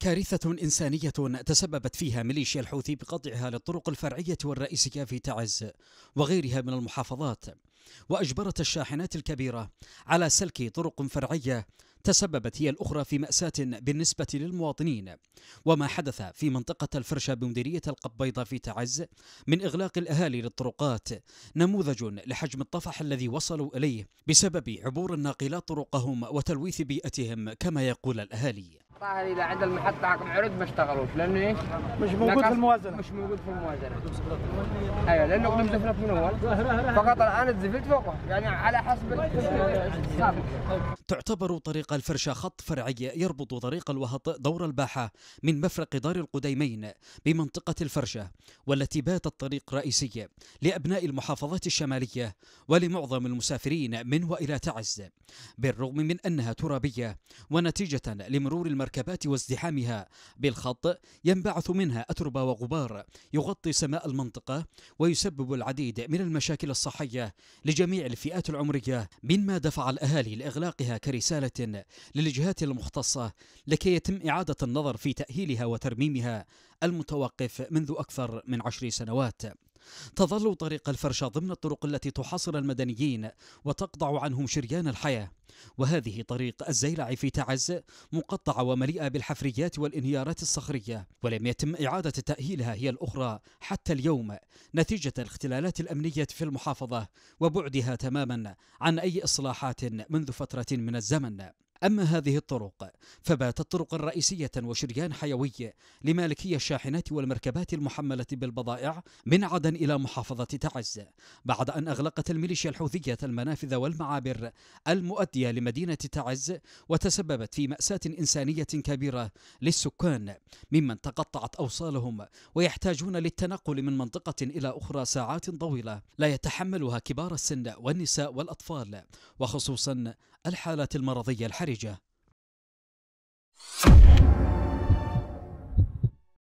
كارثة إنسانية تسببت فيها ميليشيا الحوثي بقطعها للطرق الفرعية والرئيسية في تعز وغيرها من المحافظات، وأجبرت الشاحنات الكبيرة على سلك طرق فرعية تسببت هي الأخرى في مأساة بالنسبة للمواطنين وما حدث في منطقة الفرشة بمديرية القبيضة في تعز من إغلاق الأهالي للطرقات نموذج لحجم الطفح الذي وصلوا إليه بسبب عبور الناقلات طرقهم وتلويث بيئتهم كما يقول الأهالي الظاهر طيب، الى عند المحطه حق معرض ما اشتغلوش لانه ايش؟ مش موجود في الموازنه مش موجود في الموازنه ايوه لانه قدم زفلت من اول فقط الان الزفلت فوقه يعني على حسب تعتبر طريق الفرشة خط فرعي يربط طريق الوهط دور الباحة من مفرق دار القديمين بمنطقة الفرشة والتي باتت طريق رئيسي لأبناء المحافظات الشمالية ولمعظم المسافرين من وإلى تعز بالرغم من أنها ترابية ونتيجة لمرور المركب المركبات وازدحامها بالخط ينبعث منها أتربة وغبار يغطي سماء المنطقة ويسبب العديد من المشاكل الصحية لجميع الفئات العمرية مما دفع الأهالي لإغلاقها كرسالة للجهات المختصة لكي يتم إعادة النظر في تأهيلها وترميمها المتوقف منذ أكثر من عشر سنوات تظل طريق الفرشة ضمن الطرق التي تحاصر المدنيين وتقطع عنهم شريان الحياة وهذه طريق الزيلع في تعز مقطعة ومليئة بالحفريات والانهيارات الصخرية ولم يتم إعادة تأهيلها هي الأخرى حتى اليوم نتيجة الاختلالات الأمنية في المحافظة وبعدها تماما عن أي إصلاحات منذ فترة من الزمن أما هذه الطرق فباتت طرقا رئيسية وشريان حيوي لمالكي الشاحنات والمركبات المحملة بالبضائع من عدن إلى محافظة تعز بعد أن أغلقت الميليشيا الحوثية المنافذ والمعابر المؤدية لمدينة تعز وتسببت في مأساة إنسانية كبيرة للسكان ممن تقطعت أوصالهم ويحتاجون للتنقل من منطقة إلى أخرى ساعات طويلة لا يتحملها كبار السن والنساء والأطفال وخصوصا الحالات المرضية الحرجة